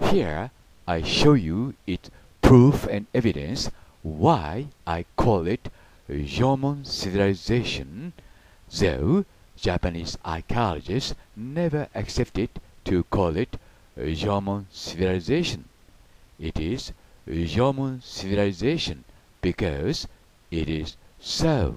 Here I show you its proof and evidence why I call it Jomon civilization, though Japanese archaeologists never accepted to call it Jomon civilization. It is Jomon civilization because it is so.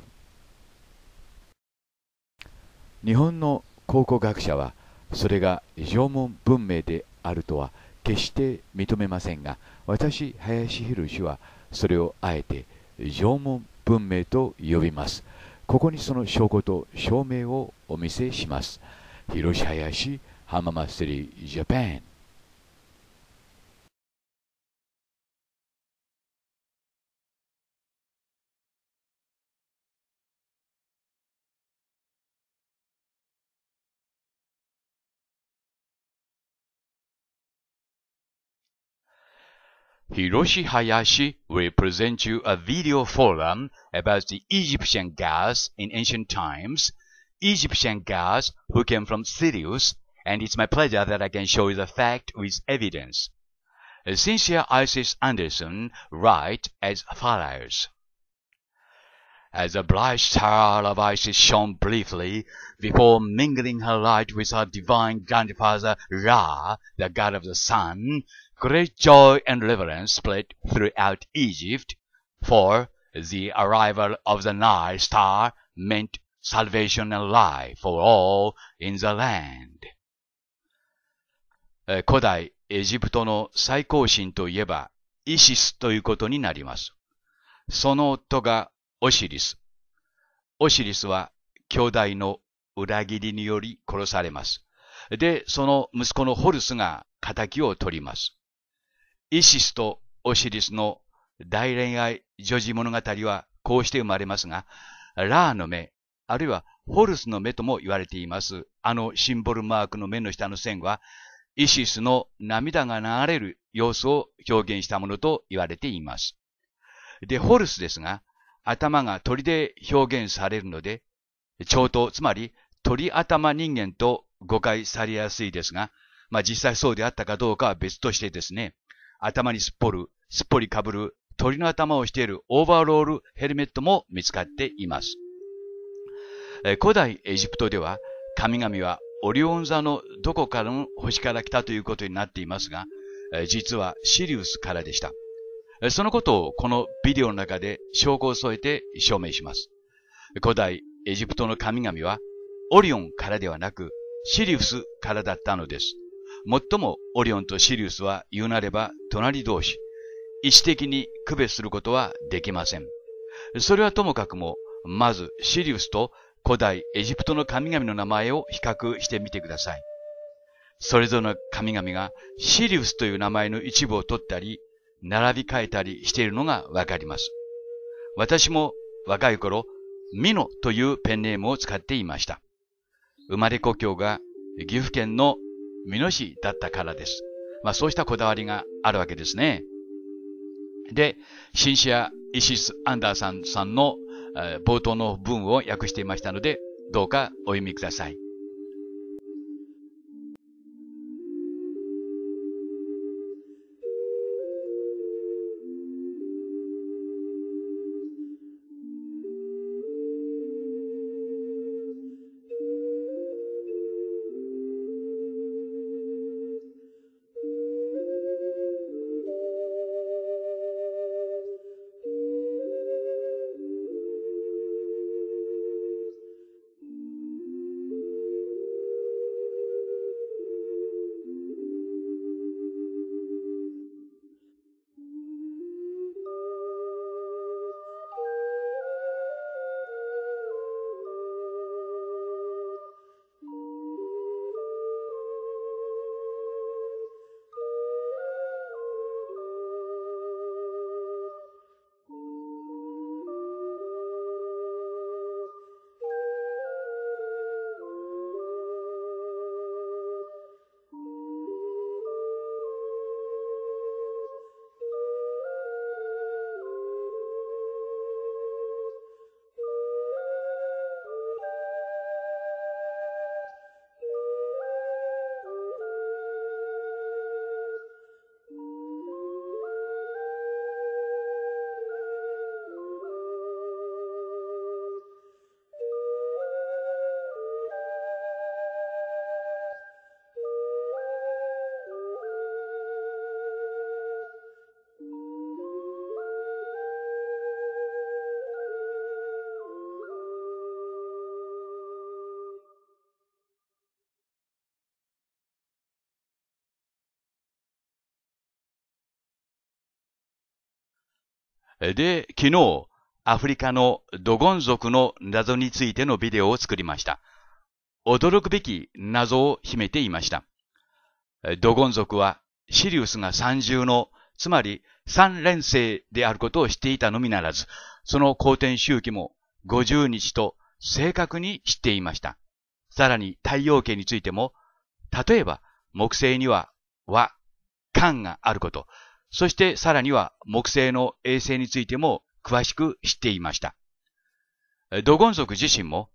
日本の考古学者はそれが縄文文明であるとは決して認めませんが私林博氏はそれをあえて縄文文明と呼びますここにその証拠と証明をお見せします広林浜松セリジャパン Hiroshi Hayashi will present you a video forum about the Egyptian gods in ancient times, Egyptian gods who came from Sirius, and it's my pleasure that I can show you the fact with evidence. Cynthia Isis Anderson writes as follows. As the bright star of Isis shone briefly before mingling her light with her divine grandfather Ra, the god of the sun, Great joy and reverence spread throughout Egypt, for the arrival of the n i g h t star meant salvation and life for all in the land. 古代エジプトの最高神といえば、イシスということになります。その夫がオシリス。オシリスは兄弟の裏切りにより殺されます。で、その息子のホルスが仇を取ります。イシスとオシリスの大恋愛女児物語はこうして生まれますが、ラーの目、あるいはホルスの目とも言われています。あのシンボルマークの目の下の線は、イシスの涙が流れる様子を表現したものと言われています。で、ホルスですが、頭が鳥で表現されるので、蝶頭、つまり鳥頭人間と誤解されやすいですが、まあ実際そうであったかどうかは別としてですね、頭にすっぽる、すっぽりかぶる、鳥の頭をしているオーバーロールヘルメットも見つかっています。古代エジプトでは神々はオリオン座のどこかの星から来たということになっていますが、実はシリウスからでした。そのことをこのビデオの中で証拠を添えて証明します。古代エジプトの神々はオリオンからではなくシリウスからだったのです。最もオリオンとシリウスは言うなれば隣同士、位置的に区別することはできません。それはともかくも、まずシリウスと古代エジプトの神々の名前を比較してみてください。それぞれの神々がシリウスという名前の一部を取ったり、並び替えたりしているのがわかります。私も若い頃、ミノというペンネームを使っていました。生まれ故郷が岐阜県の美濃市だったからです。まあそうしたこだわりがあるわけですね。で、シンシア・イシス・アンダーさんさんの、冒頭の文を訳していましたので、どうかお読みください。で、昨日、アフリカのドゴン族の謎についてのビデオを作りました。驚くべき謎を秘めていました。ドゴン族はシリウスが三重の、つまり三連星であることを知っていたのみならず、その公転周期も50日と正確に知っていました。さらに太陽系についても、例えば木星には和、間があること、そしてさらには木星の衛星についても詳しく知っていました。ドゴン族自身も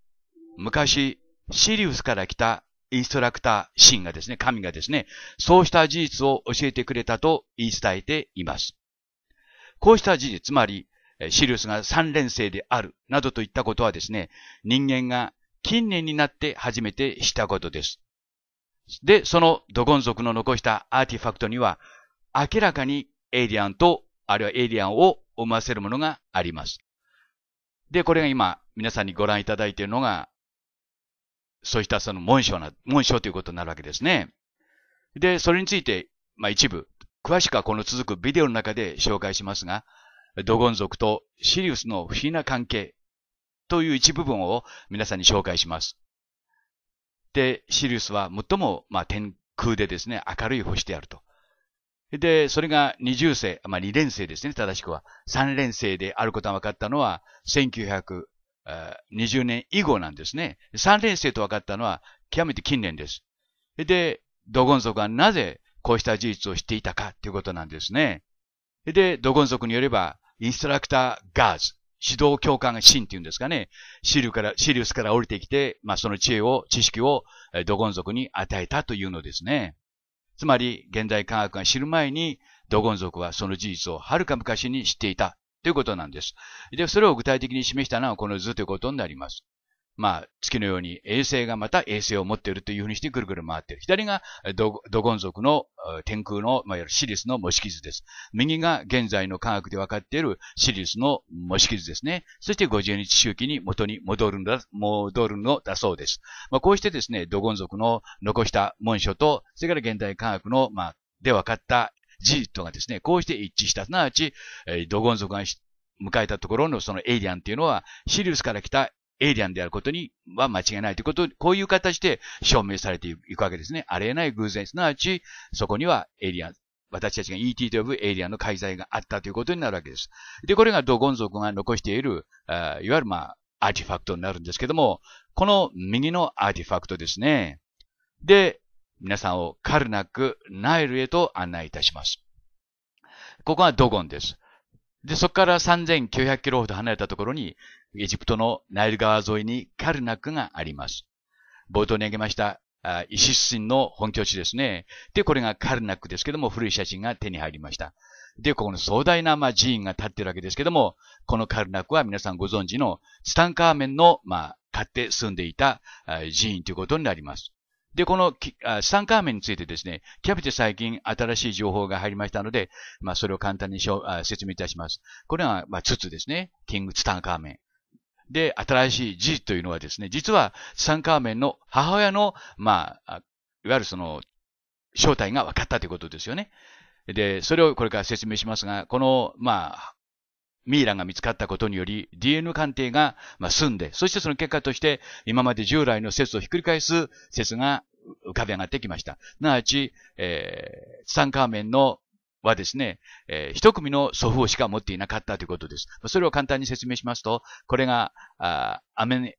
昔シリウスから来たインストラクター神がですね、神がですね、そうした事実を教えてくれたと言い伝えています。こうした事実、つまりシリウスが三連星であるなどといったことはですね、人間が近年になって初めてしたことです。で、そのドゴン族の残したアーティファクトには明らかにエイリアンと、あるいはエイリアンを思わせるものがあります。で、これが今、皆さんにご覧いただいているのが、そうしたその文章な、文章ということになるわけですね。で、それについて、まあ一部、詳しくはこの続くビデオの中で紹介しますが、ドゴン族とシリウスの不思議な関係という一部分を皆さんに紹介します。で、シリウスは最も、まあ、天空でですね、明るい星であると。で、それが二重生、まあ二連生ですね、正しくは。三連生であることが分かったのは、1920年以後なんですね。三連生と分かったのは、極めて近年です。で、ドゴン族はなぜこうした事実を知っていたかということなんですね。で、ドゴン族によれば、インストラクターガーズ、指導教官が神っていうんですかね、シリュから、シリウスから降りてきて、まあその知恵を、知識をドゴン族に与えたというのですね。つまり、現代科学が知る前に、ドゴン族はその事実をはるか昔に知っていたということなんです。で、それを具体的に示したのはこの図ということになります。まあ、月のように衛星がまた衛星を持っているというふうにしてぐるぐる回っている。左がドゴン族の天空の、まあ、いわゆるシリスの模式図です。右が現在の科学で分かっているシリスの模式図ですね。そして50日周期に元に戻るんだ、戻るのだそうです。まあ、こうしてですね、ドゴン族の残した文書と、それから現代科学の、まあ、で分かった事実がですね、こうして一致した。すなわち、ドゴン族が迎えたところのそのエイリアンっていうのは、シリウスから来たエイリアンであることには間違いないということ、こういう形で証明されていくわけですね。ありえない偶然、すなわち、そこにはエイリアン、私たちが ET と呼ぶエイリアンの介在があったということになるわけです。で、これがドゴン族が残している、あいわゆるまあ、アーティファクトになるんですけども、この右のアーティファクトですね。で、皆さんをカルナック、ナイルへと案内いたします。ここがドゴンです。で、そこから3900キロほど離れたところに、エジプトのナイル川沿いにカルナックがあります。冒頭に挙げました、イシス神の本拠地ですね。で、これがカルナックですけども、古い写真が手に入りました。で、ここの壮大な、まあ、寺院が建ってるわけですけども、このカルナックは皆さんご存知の、ツタンカーメンの、まあ、買って住んでいた寺院ということになります。で、このツタンカーメンについてですね、キャプテ最近新しい情報が入りましたので、まあ、それを簡単に説明いたします。これは、まあ、ツですね。キングツタンカーメン。で、新しい G というのはですね、実はツタンカーメンの母親の、まあ、いわゆるその、正体が分かったということですよね。で、それをこれから説明しますが、この、まあ、ミイラが見つかったことにより、DNA 鑑定が、ま済んで、そしてその結果として、今まで従来の説をひっくり返す説が浮かび上がってきました。なわち、えー、ツタンカーメンのはですね、えー、一組の祖父しか持っていなかったということです。それを簡単に説明しますと、これが、あアメ、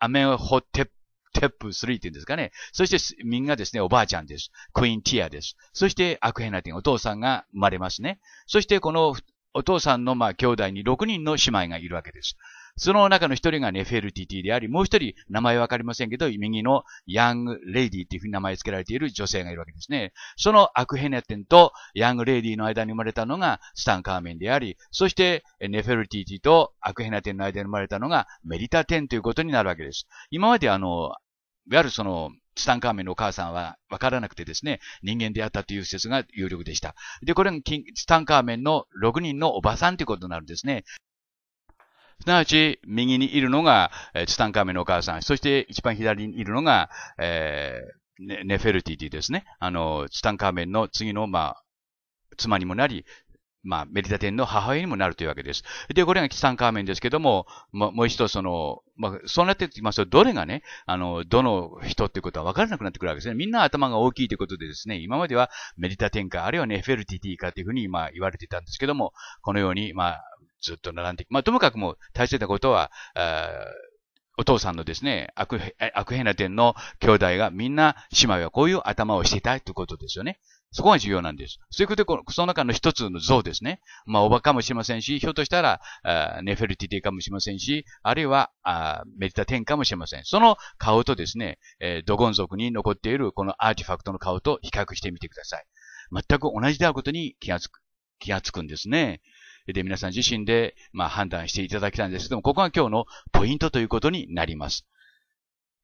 アメホテプ、テップ3っていうんですかね。そして、みんなですね、おばあちゃんです。クイーンティアです。そして、アクヘナティン、お父さんが生まれますね。そして、このお父さんの、まあ、兄弟に6人の姉妹がいるわけです。その中の一人がネフェルティティであり、もう一人、名前わかりませんけど、右のヤングレディというふうに名前付けられている女性がいるわけですね。そのアクヘネテンとヤングレディの間に生まれたのがスタン・カーメンであり、そしてネフェルティティとアクヘネテンの間に生まれたのがメリタテンということになるわけです。今まであの、いわゆるその、ツタンカーメンのお母さんは分からなくてですね、人間であったという説が有力でした。で、これがツタンカーメンの6人のおばさんということになるんですね。すなわち、右にいるのが、えー、ツタンカーメンのお母さん。そして一番左にいるのが、えー、ネフェルティティですね。あの、ツタンカーメンの次の、まあ、妻にもなり、まあ、メリタテンの母親にもなるというわけです。で、これがツタンカーメンですけども、もう一度その、まあ、そうなってきますと、どれがね、あの、どの人っていうことは分からなくなってくるわけですね。みんな頭が大きいということでですね、今まではメリタテンか、あるいはネフェルティティかというふうに、まあ、言われていたんですけども、このように、まあ、ずっと並んで、まあ、ともかくも大切なことは、お父さんのですね、悪、悪変な点の兄弟がみんな姉妹はこういう頭をしていたいということですよね。そこが重要なんです。そういうことで、このその中の一つの像ですね。まあ、おばかもしれませんし、ひょっとしたら、ネフェルティティかもしれませんし、あるいは、あメディタテンかもしれません。その顔とですね、えー、ドゴン族に残っているこのアーティファクトの顔と比較してみてください。全く同じであることに気がつく、気がつくんですね。で、皆さん自身で、まあ、判断していただきたいんですけども、ここが今日のポイントということになります。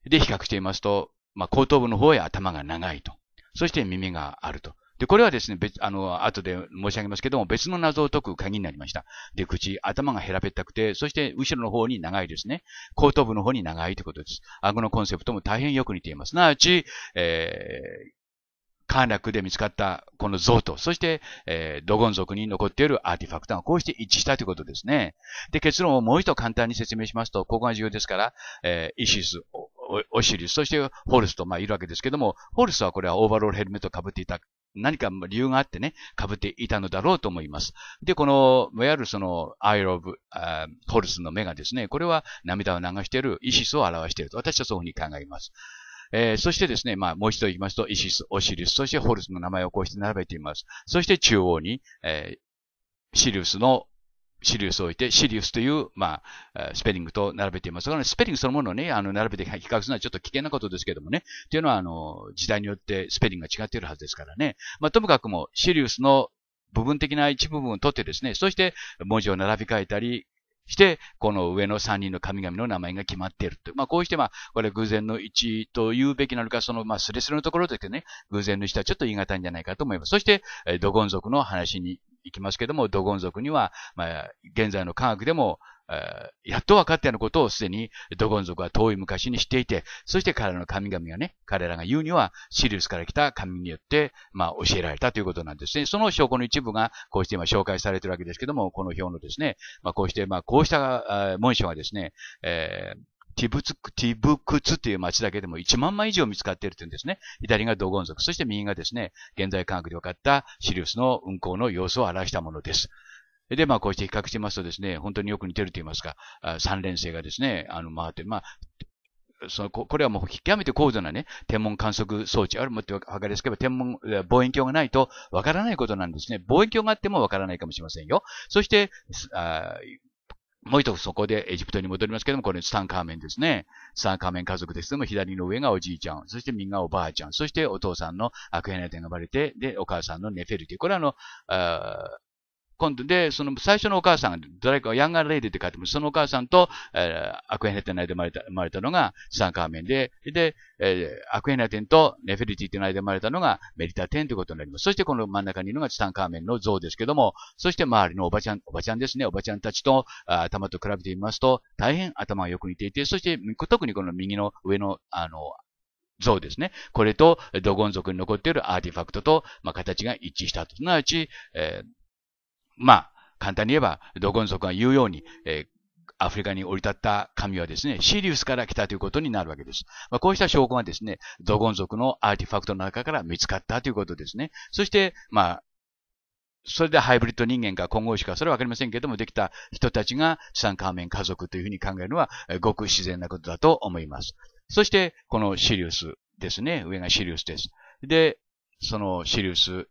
で、比較していますと、まあ、後頭部の方へ頭が長いと。そして耳があると。で、これはですね、別、あの、後で申し上げますけども、別の謎を解く鍵になりました。で、口、頭がラべったくて、そして後ろの方に長いですね。後頭部の方に長いということです。顎のコンセプトも大変よく似ています。すなわち、えー、カーナックで見つかったこの像と、そして、えー、ドゴン族に残っているアーティファクトがこうして一致したということですね。で、結論をもう一度簡単に説明しますと、ここが重要ですから、えー、イシス、オシリス、そしてホルスと、まあ、いるわけですけども、ホルスはこれはオーバーロールヘルメットを被っていた何か理由があってね、被っていたのだろうと思います。で、この、いわゆるその、アイロブ、ホルスの目がですね、これは涙を流しているイシスを表していると、私はそういうふうに考えます。えー、そしてですね、まあ、もう一度言いますと、イシス、オシリス、そしてホルスの名前をこうして並べています。そして中央に、えー、シリウスのシリウスを置いて、シリウスという、まあ、スペリングと並べています。だから、スペリングそのものをね、あの、並べて比較するのはちょっと危険なことですけどもね。というのは、あの、時代によってスペリングが違っているはずですからね。まあ、ともかくも、シリウスの部分的な一部分を取ってですね、そして文字を並び替えたり、して、この上の三人の神々の名前が決まっているまあ、こうして、まあ、これ偶然の一と言うべきなのか、その、まあ、スレスレのところですけどね、偶然の一はちょっと言い難いんじゃないかと思います。そして、ドゴン族の話に行きますけども、ドゴン族には、まあ、現在の科学でも、やっと分かったようなことをすでにドゴン族は遠い昔にしていて、そして彼らの神々がね、彼らが言うにはシリウスから来た神によって、まあ、教えられたということなんですね。その証拠の一部がこうして今紹介されているわけですけども、この表のですね、まあ、こうして、まあ、こうした文章がですね、えーティブツク、ティブクツという町だけでも1万枚以上見つかっているというんですね。左がドゴン族、そして右がですね、現在科学で分かったシリウスの運行の様子を表したものです。で、まあ、こうして比較してますとですね、本当によく似てると言いますか、三連星がですね、あの、回って、まあ、そのこれはもう極めて高度なね、天文観測装置、あるもってかりすけば天文、望遠鏡がないとわからないことなんですね。望遠鏡があってもわからないかもしれませんよ。そして、あもう一つそこでエジプトに戻りますけども、これツタンカーメンですね。ツタンカーメン家族ですけども、左の上がおじいちゃん、そして右がおばあちゃん、そしてお父さんのアクエナテンが生まれて、で、お母さんのネフェルティ。これはあの、あ今度で、その最初のお母さん、誰かヤンガーレイディって書いてます。そのお母さんと、えー、アクエネテナイで生まれた生まれたのがサンカーメンで、で、えー、アクエナテンとネフェリティって間で生まれたのがメリタテンということになります。そしてこの真ん中にいるのがツタンカーメンの像ですけども、そして周りのおばちゃん、おばちゃんですね、おばちゃんたちと頭と比べてみますと、大変頭がよく似ていて、そして特にこの右の上の、あの、像ですね。これと、ドゴン族に残っているアーティファクトと、まあ、形が一致したと。すなわち、えーまあ、簡単に言えば、ドゴン族が言うように、えー、アフリカに降り立った神はですね、シリウスから来たということになるわけです。まあ、こうした証拠がですね、ドゴン族のアーティファクトの中から見つかったということですね。そして、まあ、それでハイブリッド人間が混合しかそれはわかりませんけれども、できた人たちがツタンカーメン家族というふうに考えるのは、ごく自然なことだと思います。そして、このシリウスですね。上がシリウスです。で、そのシリウス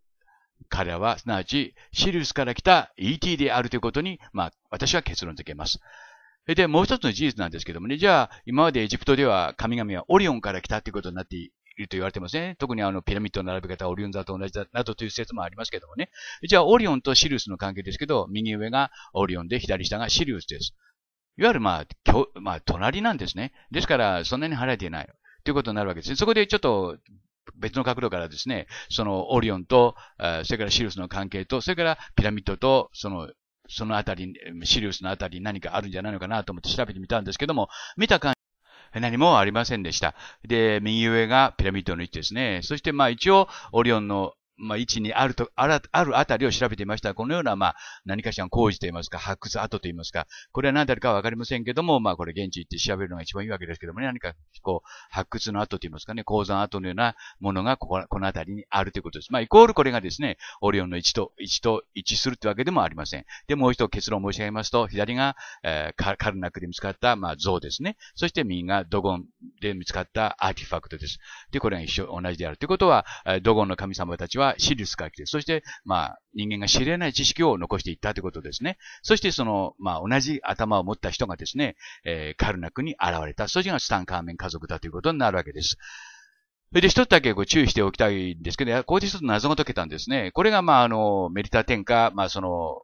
彼はすなわちシリウスから来た ET であるということに、まあ、私は結論付けます。で、もう一つの事実なんですけどもね、じゃあ、今までエジプトでは神々はオリオンから来たということになっていると言われてますね。特にあの、ピラミッドの並び方はオリオン座と同じだ、などという説もありますけどもね。じゃあ、オリオンとシリウスの関係ですけど、右上がオリオンで、左下がシリウスです。いわゆる、まあ、まあ、隣なんですね。ですから、そんなに離れていない。ということになるわけですね。そこでちょっと別の角度からですね、そのオリオンと、それからシリウスの関係と、それからピラミッドと、その、そのあたり、シリウスのあたり何かあるんじゃないのかなと思って調べてみたんですけども、見た感じ、何もありませんでした。で、右上がピラミッドの位置ですね。そして、まあ一応、オリオンのまあ、位置にあると、ある、あるあたりを調べていました。このような、まあ、何かしらの工事といいますか、発掘跡といいますか、これは何であるかわかりませんけども、まあ、これ現地行って調べるのが一番いいわけですけどもね、何か、こう、発掘の跡といいますかね、鉱山跡のようなものが、ここ、このあたりにあるということです。まあ、イコールこれがですね、オリオンの位置と、位置と一致するってわけでもありません。で、もう一度結論を申し上げますと、左が、えー、カルナックで見つかった、まあ、像ですね。そして右がドゴンで見つかったアーティファクトです。で、これが一緒、同じであるということは、ドゴンの神様たちは、はシリウスそして、まあ、人間が知れない知識を残していったということですね。そして、その、まあ、同じ頭を持った人がですね、えー、カルナクに現れた。それがツタンカーメン家族だということになるわけです。それで一つだけご注意しておきたいんですけど、ここで一つ謎が解けたんですね。これが、まあ、あの、メリタ天下、まあ、その、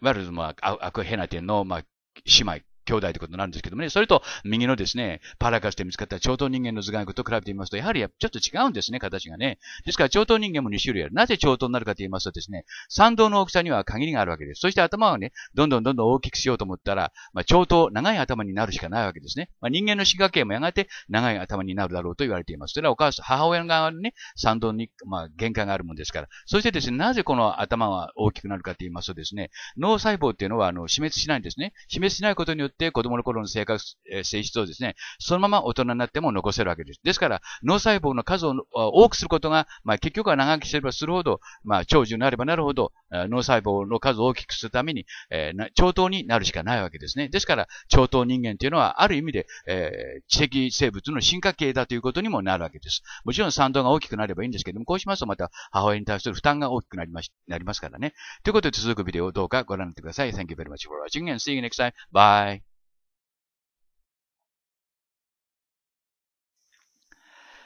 ワルズもアクヘナテンの、まあ、姉妹兄弟ということなんですけどもね、それと右のですね、パラカスで見つかった超等人間の頭蓋骨と比べてみますと、やはりちょっと違うんですね、形がね。ですから超等人間も2種類ある。なぜ超等になるかと言いますとですね、参道の大きさには限りがあるわけです。そして頭をね、どんどんどんどん大きくしようと思ったら、まあ、超等、長い頭になるしかないわけですね。まあ、人間の歯科系もやがて長い頭になるだろうと言われています。それはお母さん、母親側のね、参道に、まあ、限界があるもんですから。そしてですね、なぜこの頭は大きくなるかと言いますとですね、脳細胞っていうのは、あの、死滅しないんですね。死滅しないことによってって子供の頃の性格、性質をですね、そのまま大人になっても残せるわけです。ですから、脳細胞の数を多くすることが、まあ、結局は長生きすればするほど、まあ、長寿になればなるほど、脳細胞の数を大きくするために、えー、長頭になるしかないわけですね。ですから、超等人間というのは、ある意味で、えー、知的生物の進化系だということにもなるわけです。もちろん賛同が大きくなればいいんですけども、こうしますとまた母親に対する負担が大きくなりまなりますからね。ということで続くビデオをどうかご覧になってください。Thank you very much for watching and see you next time. Bye.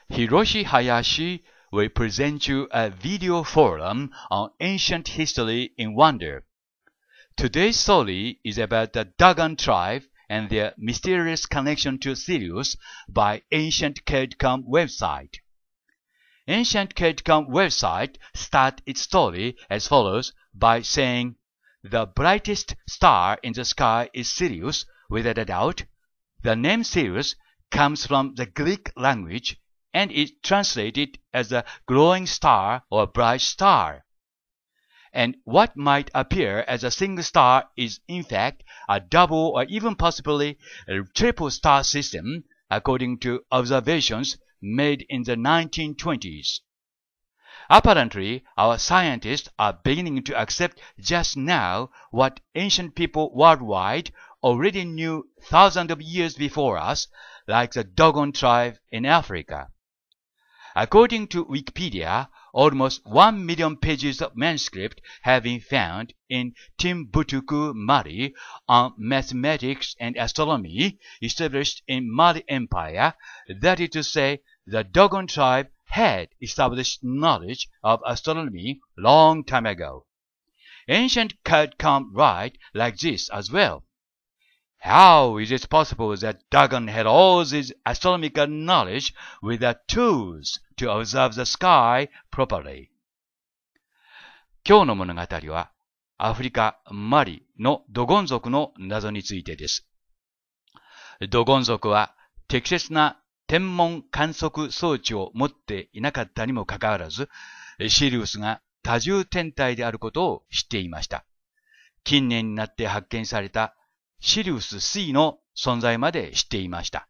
Hiroshi Hayashi will present you a video forum on ancient history in wonder. Today's story is about the Dagon tribe and their mysterious connection to Sirius by Ancient Kedcom website. Ancient Kedcom website starts its story as follows by saying, The brightest star in the sky is Sirius, without a doubt. The name Sirius comes from the Greek language and is translated as a glowing star or a bright star. And what might appear as a single star is in fact a double or even possibly a triple star system according to observations made in the 1920s. Apparently, our scientists are beginning to accept just now what ancient people worldwide already knew thousands of years before us, like the Dogon tribe in Africa. According to Wikipedia, almost 1 million pages of manuscript have been found in Timbuktu, Mali, on mathematics and astronomy established in Mali Empire, that is to say, the Dogon tribe had established knowledge of astronomy long time ago. Ancient could come right like this as well, How is it possible that Dagon had all this astronomical knowledge without tools to observe the sky properly? 今日の物語はアフリカ・マリのドゴン族の謎についてです。ドゴン族は適切な天文観測装置を持っていなかったにもかかわらず、シリウスが多重天体であることを知っていました。近年になって発見されたシリウス C の存在まで知っていました。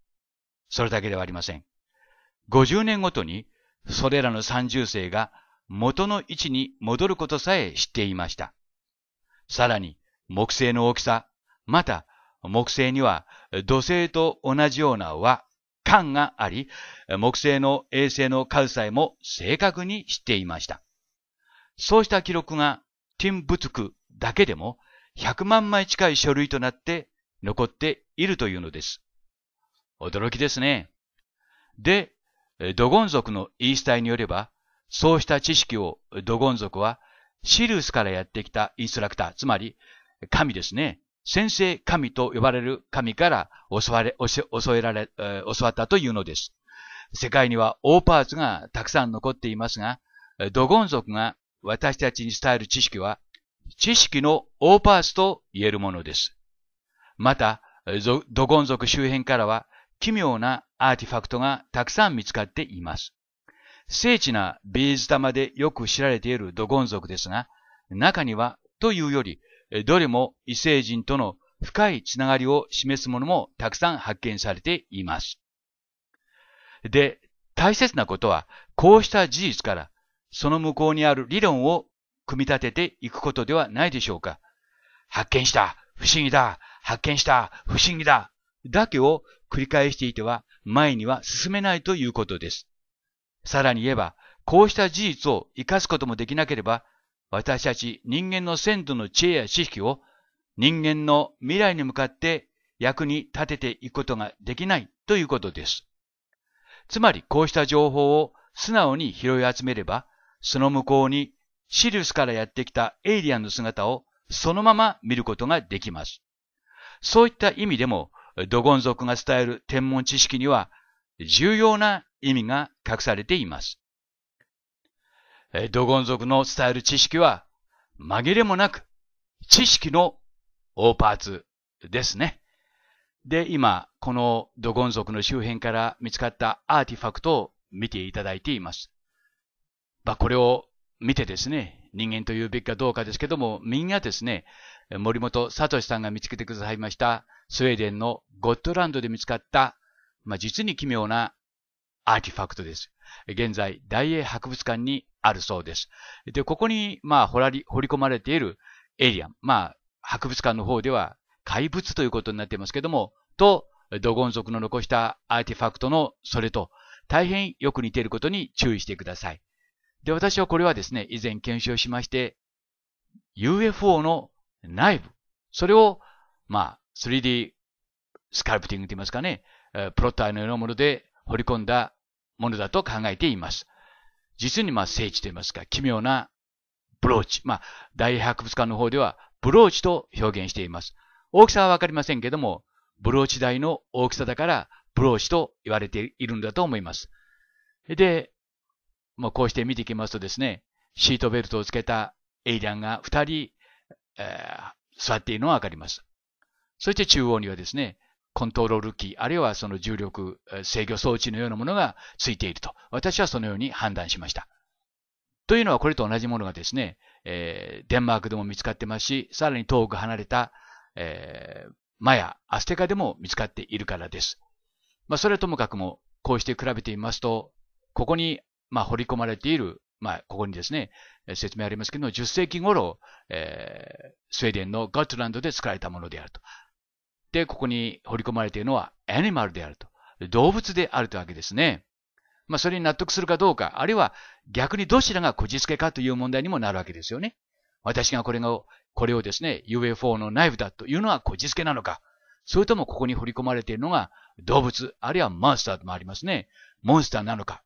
それだけではありません。50年ごとにそれらの三重星が元の位置に戻ることさえ知っていました。さらに、木星の大きさ、また、木星には土星と同じような和、感があり、木星の衛星の数さえも正確に知っていました。そうした記録がティンブツクだけでも100万枚近い書類となって残っているというのです。驚きですね。で、ドゴン族の言い伝えによれば、そうした知識をドゴン族はシリウスからやってきたインストラクター、つまり神ですね。先生神と呼ばれる神から教われ、教えられ、教わったというのです。世界には大パーツがたくさん残っていますが、ドゴン族が私たちに伝える知識は知識の大パーツと言えるものです。また、ドゴン族周辺からは奇妙なアーティファクトがたくさん見つかっています。精緻なビーズ玉でよく知られているドゴン族ですが、中にはというより、どれも異星人との深いつながりを示すものもたくさん発見されています。で、大切なことは、こうした事実から、その向こうにある理論を組み立てていくことではないでしょうか。発見した不思議だ発見した不思議だだけを繰り返していては前には進めないということです。さらに言えば、こうした事実を活かすこともできなければ、私たち人間の先祖の知恵や知識を人間の未来に向かって役に立てていくことができないということです。つまりこうした情報を素直に拾い集めれば、その向こうにシリウスからやってきたエイリアンの姿をそのまま見ることができます。そういった意味でも、ドゴン族が伝える天文知識には重要な意味が隠されています。ドゴン族の伝える知識は紛れもなく知識の大パーツですね。で、今、このドゴン族の周辺から見つかったアーティファクトを見ていただいています。まあ、これを見てですね、人間というべきかどうかですけども、みんなですね、森本聡さんが見つけてくださいました、スウェーデンのゴットランドで見つかった、まあ、実に奇妙なアーティファクトです。現在、大英博物館にあるそうです。で、ここに、まあ、掘り、掘り込まれているエイリアン、まあ、博物館の方では怪物ということになっていますけども、と、ドゴン族の残したアーティファクトのそれと、大変よく似ていることに注意してください。で、私はこれはですね、以前検証しまして、UFO の内部、それを、まあ、3D スカルプティングと言いますかね、プロッターのようなもので彫り込んだものだと考えています。実にまあ聖地と言いますか、奇妙なブローチ。まあ、大博物館の方ではブローチと表現しています。大きさはわかりませんけども、ブローチ台の大きさだからブローチと言われているんだと思います。で、まあ、こうして見ていきますとですね、シートベルトをつけたエイリアンが2人、えー、座っているのがわかります。そして中央にはですね、コントロール機、あるいはその重力制御装置のようなものがついていると、私はそのように判断しました。というのはこれと同じものがですね、えー、デンマークでも見つかってますし、さらに遠く離れた、えー、マヤ、アステカでも見つかっているからです。まあ、それはともかくも、こうして比べてみますと、ここにまあ、掘り込まれている、まあ、ここにですね、説明ありますけど、10世紀頃、えー、スウェーデンのガットランドで作られたものであると。で、ここに掘り込まれているのは、アニマルであると。動物であるというわけですね。まあ、それに納得するかどうか、あるいは逆にどちらがこじつけかという問題にもなるわけですよね。私がこれが、これをですね、UFO の内部だというのはこじつけなのか、それともここに掘り込まれているのが動物、あるいはモンスターもありますね。モンスターなのか、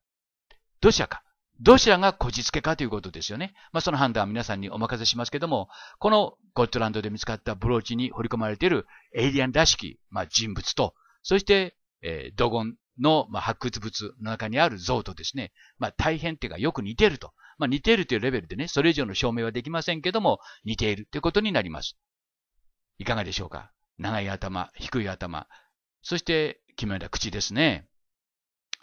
どちらか。どちらがこじつけかということですよね。まあ、その判断は皆さんにお任せしますけども、このゴットランドで見つかったブローチに掘り込まれているエイリアンらしき、まあ、人物と、そして、えー、ドゴンの、まあ、発掘物の中にある像とですね、まあ、大変っていうかよく似てると。まあ、似ているというレベルでね、それ以上の証明はできませんけども、似ているということになります。いかがでしょうか長い頭、低い頭、そして、奇妙な口ですね。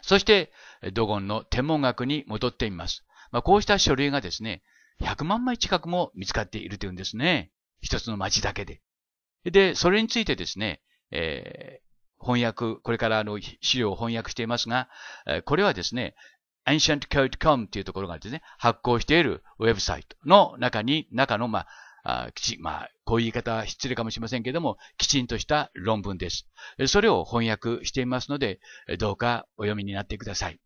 そして、ドゴンの天文学に戻ってみます。まあ、こうした書類がですね、100万枚近くも見つかっているというんですね。一つの町だけで。で、それについてですね、えー、翻訳、これからあの資料を翻訳していますが、これはですね、ancientcode.com というところがですね、発行しているウェブサイトの中に、中の、まあ、あきち、まあ、こういう言い方は失礼かもしれませんけれども、きちんとした論文です。それを翻訳していますので、どうかお読みになってください。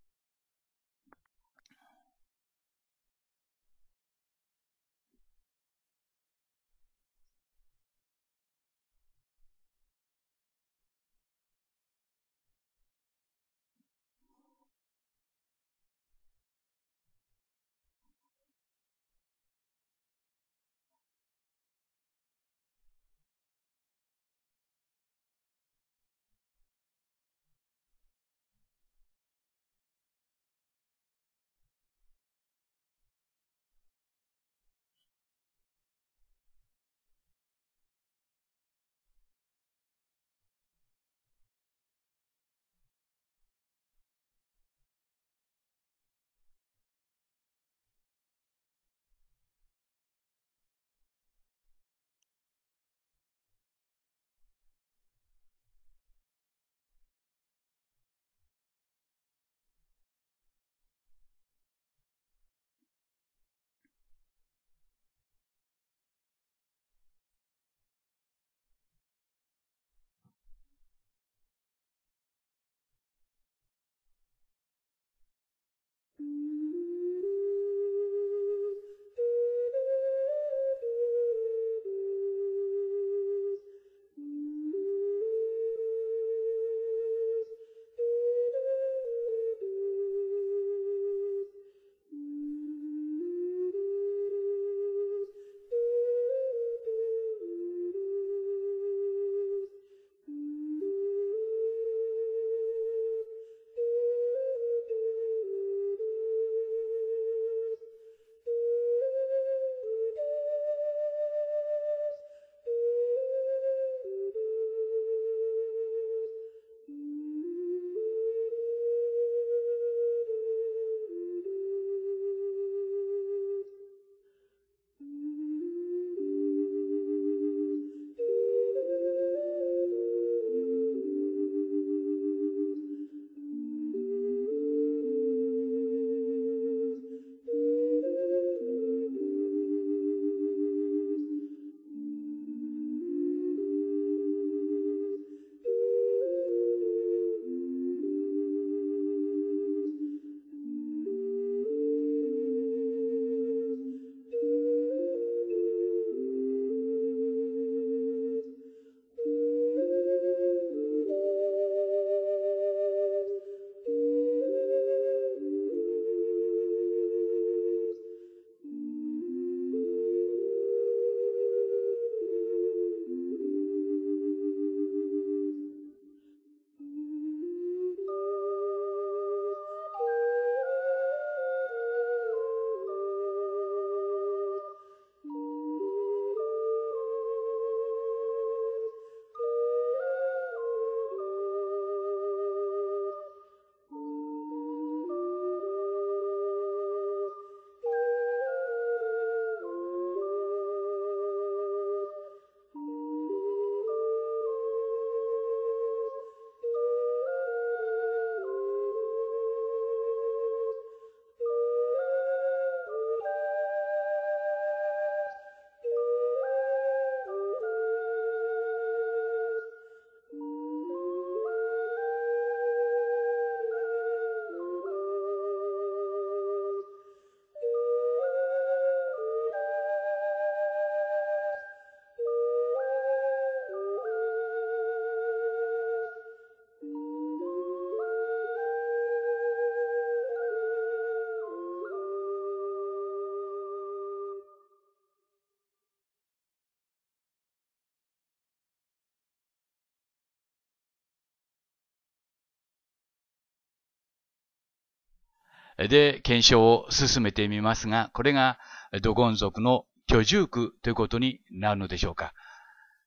で検証を進めてみますが、これがドゴン族の居住区ということになるのでしょうか。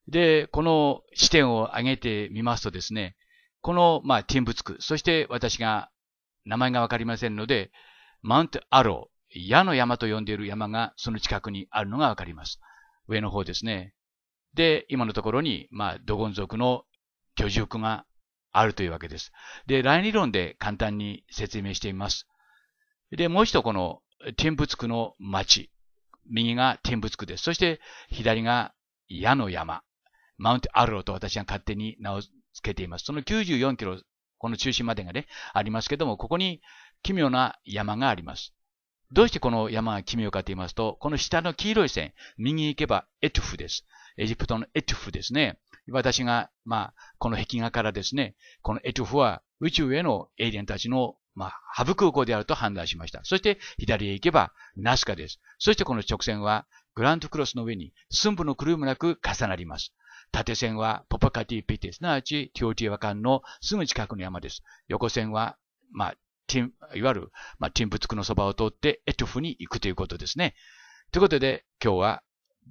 で、この視点を挙げてみますとですね、この、まあ、ティンブツク、そして私が名前がわかりませんので、マウントアロー、矢の山と呼んでいる山がその近くにあるのがわかります。上の方ですね。で、今のところに、まあ、ドゴン族の居住区があるというわけです。で、ライン理論で簡単に説明してみます。で、もう一度この天仏区の町。右が天仏区です。そして左が矢の山。マウンテアルロと私が勝手に名を付けています。その94キロ、この中心までがね、ありますけども、ここに奇妙な山があります。どうしてこの山が奇妙かと言いますと、この下の黄色い線、右行けばエトフです。エジプトのエトフですね。私が、まあ、この壁画からですね、このエトフは宇宙へのエイリアンたちのまあ、ハブ空港であると判断しました。そして、左へ行けば、ナスカです。そしてこの直線は、グラントクロスの上に、寸部の狂いもなく重なります。縦線は、ポパカティピテ、すなわち、ティオティワカンのすぐ近くの山です。横線は、まあ、ティン、いわゆる、まあ、ティンプツクのそばを通って、エトフに行くということですね。ということで、今日は、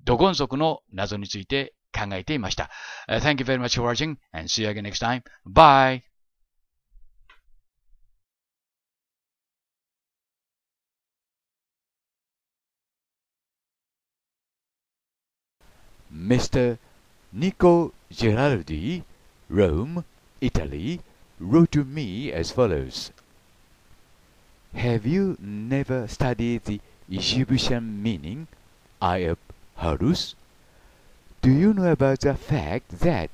ドゴン族の謎について考えていました。Uh, thank you very much for watching and see you again next time. Bye! Mr. Nico Girardi, Rome, Italy, wrote to me as follows Have you never studied the Egyptian meaning, I of Horus? Do you know about the fact that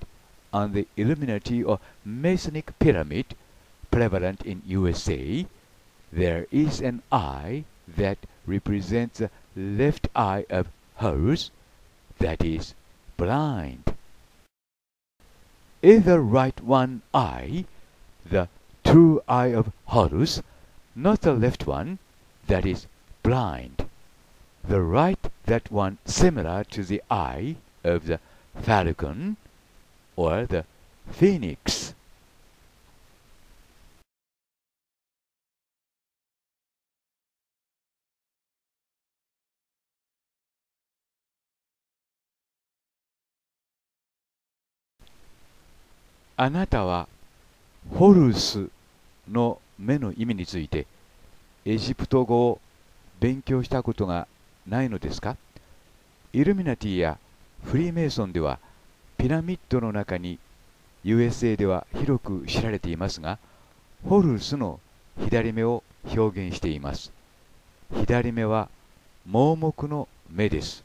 on the Illuminati or Masonic pyramid prevalent in USA, there is an eye that represents the left eye of Horus? that is, blind. Is the right one eye the true eye of Horus, not the left one, that is, blind? The right that one similar to the eye of the falcon or the phoenix? あなたはホルスの目の意味についてエジプト語を勉強したことがないのですかイルミナティやフリーメイソンではピラミッドの中に USA では広く知られていますがホルスの左目を表現しています左目は盲目の目です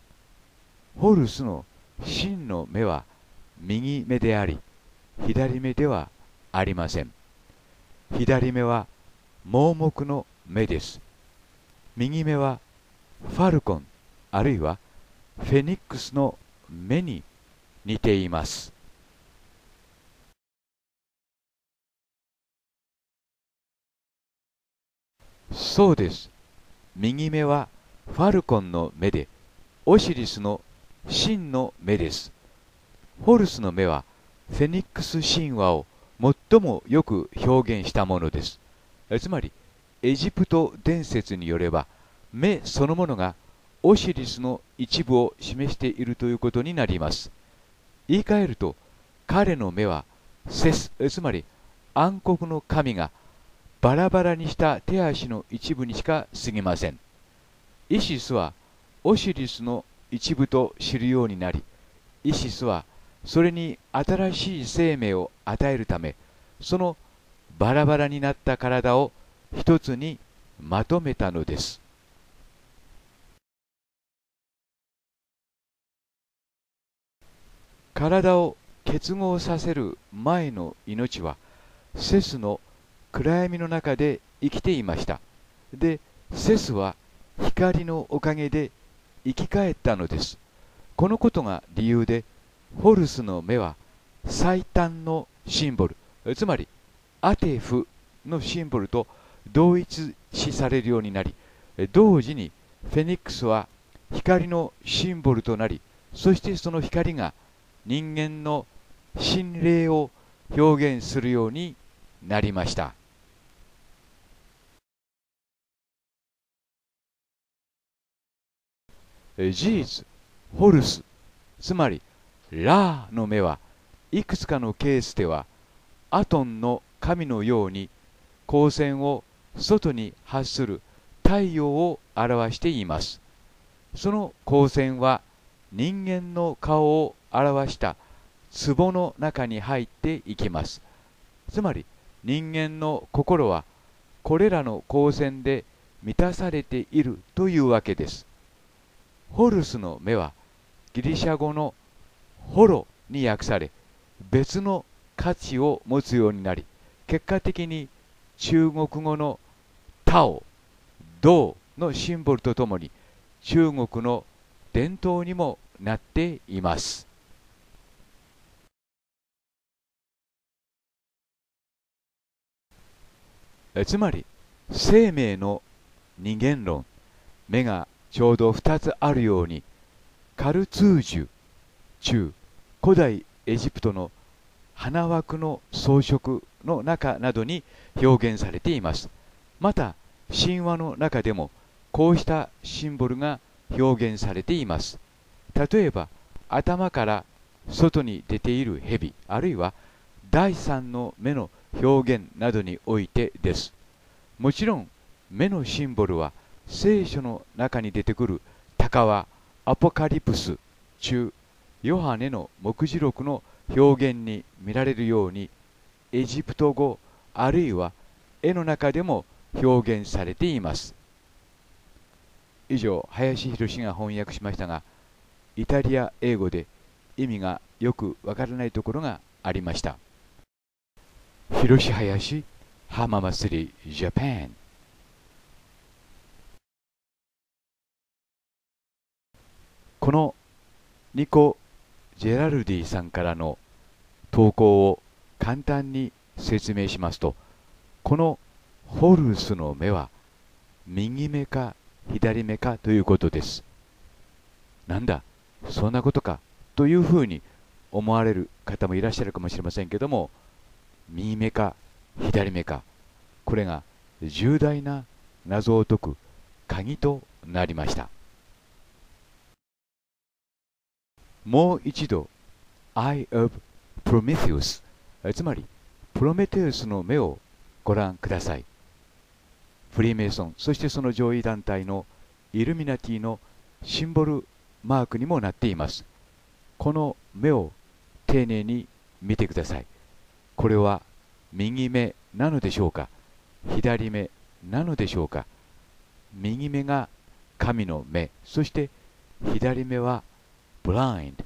ホルスの真の目は右目であり左目ではありません左目は盲目の目です右目はファルコンあるいはフェニックスの目に似ていますそうです右目はファルコンの目でオシリスの真の目ですホルスの目はフェニックス神話を最もよく表現したものですつまりエジプト伝説によれば目そのものがオシリスの一部を示しているということになります言い換えると彼の目はセスつまり暗黒の神がバラバラにした手足の一部にしか過ぎませんイシスはオシリスの一部と知るようになりイシスはそれに新しい生命を与えるためそのバラバラになった体を一つにまとめたのです体を結合させる前の命はセスの暗闇の中で生きていましたでセスは光のおかげで生き返ったのですこのことが理由でホルスの目は最短のシンボルつまりアテフのシンボルと同一視されるようになり同時にフェニックスは光のシンボルとなりそしてその光が人間の心霊を表現するようになりました事実ホルスつまりラーの目はいくつかのケースではアトンの神のように光線を外に発する太陽を表していますその光線は人間の顔を表した壺の中に入っていきますつまり人間の心はこれらの光線で満たされているというわけですホルスの目はギリシャ語の「ホロに訳され別の価値を持つようになり結果的に中国語のタオ銅のシンボルとともに中国の伝統にもなっています。つまり生命の二元論目がちょうど2つあるようにカルツージュ中古代エジプトの花枠の装飾の中などに表現されていますまた神話の中でもこうしたシンボルが表現されています例えば頭から外に出ている蛇あるいは第三の目の表現などにおいてですもちろん目のシンボルは聖書の中に出てくる鷹はアポカリプス中ヨハネの目次録の表現に見られるようにエジプト語あるいは絵の中でも表現されています以上林博が翻訳しましたがイタリア英語で意味がよくわからないところがありました広林スリージャパンこの2個ジェラルディさんからの投稿を簡単に説明しますとこのホルスの目は右目か左目かということですなんだそんなことかというふうに思われる方もいらっしゃるかもしれませんけども右目か左目かこれが重大な謎を解く鍵となりましたもう一度 Eye of Prometheus つまりプロメテウスの目をご覧くださいフリーメイソンそしてその上位団体のイルミナティのシンボルマークにもなっていますこの目を丁寧に見てくださいこれは右目なのでしょうか左目なのでしょうか右目が神の目そして左目は blind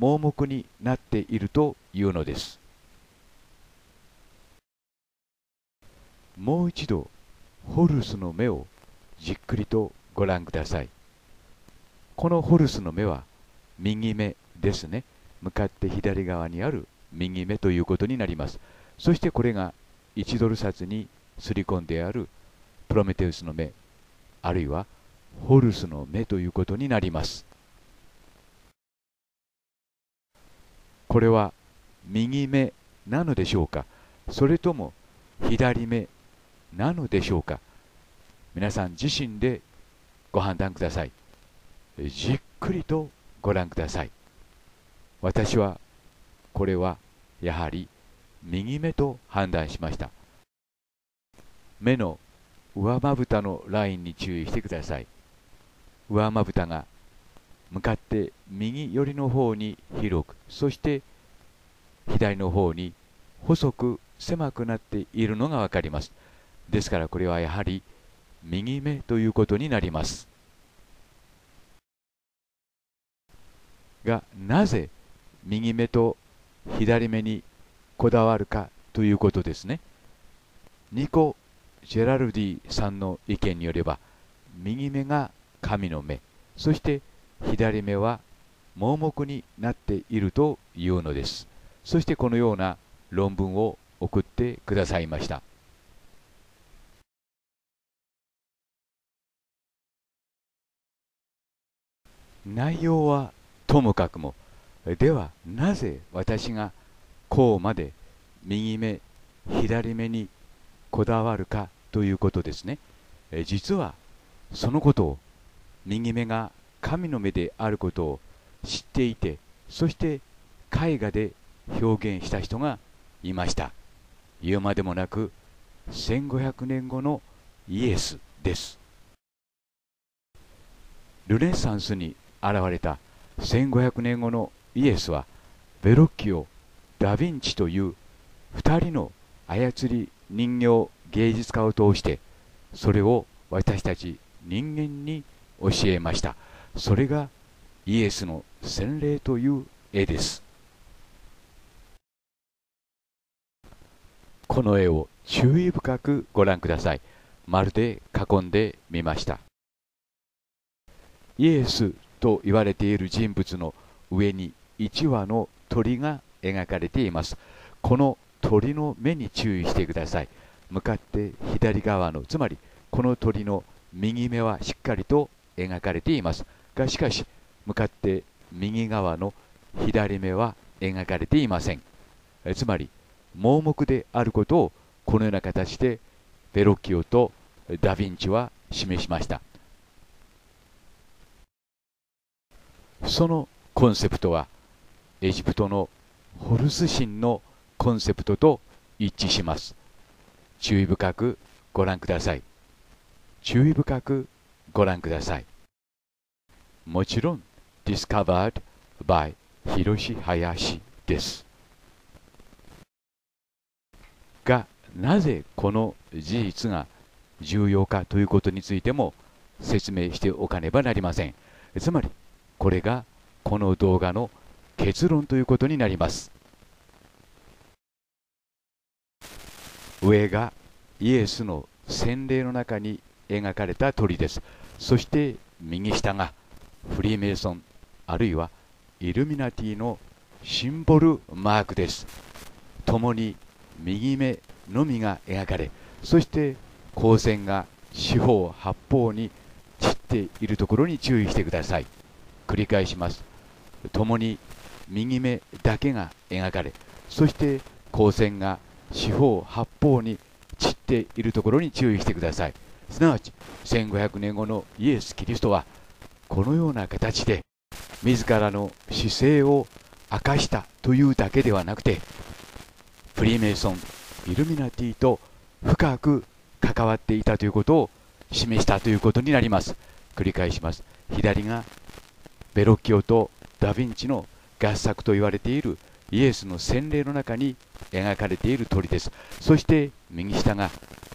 盲目になっているというのですもう一度ホルスの目をじっくりとご覧くださいこのホルスの目は右目ですね向かって左側にある右目ということになりますそしてこれが1ドル札にすり込んであるプロメテウスの目あるいはホルスの目ということになりますこれは右目なのでしょうかそれとも左目なのでしょうか皆さん自身でご判断くださいじっくりとご覧ください私はこれはやはり右目と判断しました目の上まぶたのラインに注意してください上まぶたが向かって右寄りの方に広くそして左の方に細く狭くなっているのが分かりますですからこれはやはり右目ということになりますがなぜ右目と左目にこだわるかということですねニコ・ジェラルディさんの意見によれば右目が神の目そして左目は盲目になっているというのですそしてこのような論文を送ってくださいました内容はともかくもではなぜ私がこうまで右目左目にこだわるかということですね実はそのことを右目が神の目であることを知っていてそして絵画で表現した人がいました言うまでもなく1500年後のイエスですルネサンスに現れた1500年後のイエスはベロッキオ・ダ・ヴィンチという2人の操り人形芸術家を通してそれを私たち人間に教えました。それがイエスの洗礼という絵ですこの絵を注意深くご覧くださいまるで囲んでみましたイエスと言われている人物の上に1羽の鳥が描かれていますこの鳥の目に注意してください向かって左側のつまりこの鳥の右目はしっかりと描かれていますがしかし向かって右側の左目は描かれていませんつまり盲目であることをこのような形でベロッキオとダ・ヴィンチは示しましたそのコンセプトはエジプトのホルス神のコンセプトと一致します注意深くご覧ください注意深くご覧くださいもちろん discovered by 広志林ですがなぜこの事実が重要かということについても説明しておかねばなりませんつまりこれがこの動画の結論ということになります上がイエスの洗礼の中に描かれた鳥ですそして右下が「フリーメイソンあるいはイルミナティのシンボルマークです共に右目のみが描かれそして光線が四方八方に散っているところに注意してください繰り返します共に右目だけが描かれそして光線が四方八方に散っているところに注意してくださいすなわち1500年後のイエス・キリストはこのような形で自らの姿勢を明かしたというだけではなくてフリーメイソンイルミナティと深く関わっていたということを示したということになります繰り返します左がベロッキオとダ・ヴィンチの合作と言われているイエスの洗礼の中に描かれている鳥ですそして右下が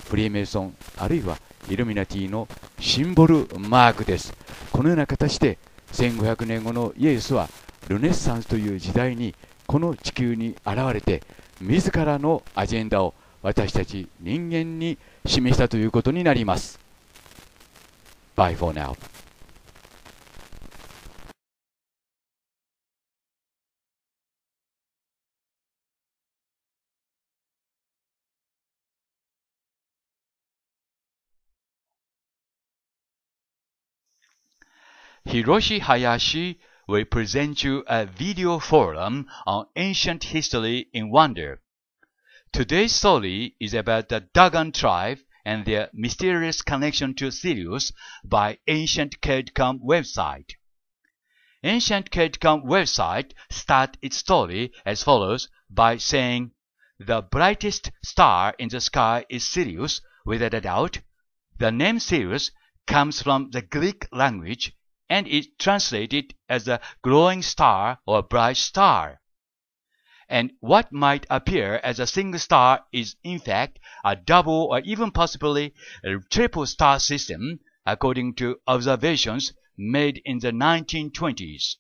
フリーメイソンあるいはイルミナティのシンボルマークですこのような形で1500年後のイエスはルネッサンスという時代にこの地球に現れて自らのアジェンダを私たち人間に示したということになります。Bye for now. Hiroshi Hayashi will present you a video forum on ancient history in wonder. Today's story is about the Dagon tribe and their mysterious connection to Sirius by Ancient CadeCom website. Ancient CadeCom website starts its story as follows by saying, The brightest star in the sky is Sirius, without a doubt. The name Sirius comes from the Greek language and is translated as a glowing star or a bright star. And what might appear as a single star is in fact a double or even possibly a triple star system according to observations made in the 1920s.